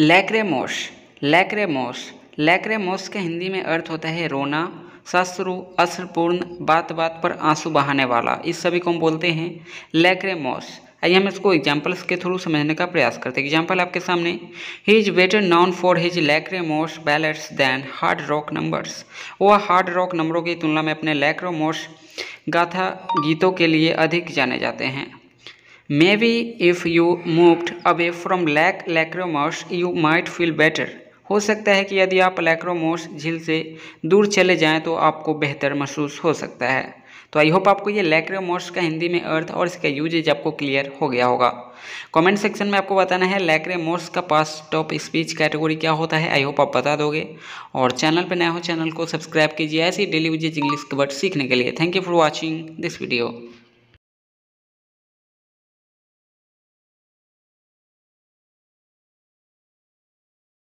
लैक्रेमोश लैक्रेमोश लैक्रेमोश के हिंदी में अर्थ होता है रोना शस्त्रु अश्रपूर्ण बात बात पर आंसू बहाने वाला इस सभी को हम बोलते हैं लैक्रेमोश आइए हम इसको एग्जाम्पल्स के थ्रू समझने का प्रयास करते हैं एग्जाम्पल आपके सामने ही is better known for his lachrymose ballads than hard rock numbers वह हार्ड रॉक नंबरों की तुलना में अपने लैक्रोमोश गाथा गीतों के लिए अधिक जाने जाते हैं Maybe if you moved away from lack Lachrymose, you might feel better. हो सकता है कि यदि आप लैक्रोमोस झील से दूर चले जाएं तो आपको बेहतर महसूस हो सकता है तो आई होप आपको ये लैक्रोमोस का हिंदी में अर्थ और इसका यूजेज आपको क्लियर हो गया होगा कमेंट सेक्शन में आपको बताना है लैक्रेमोस का पास टॉप स्पीच कैटेगरी क्या होता है आई होप आप बता दोगे और चैनल पर नया हो चैनल को सब्सक्राइब कीजिए ऐसी डेली यूजेज इंग्लिश के वर्ड सीखने के लिए thank you for watching this video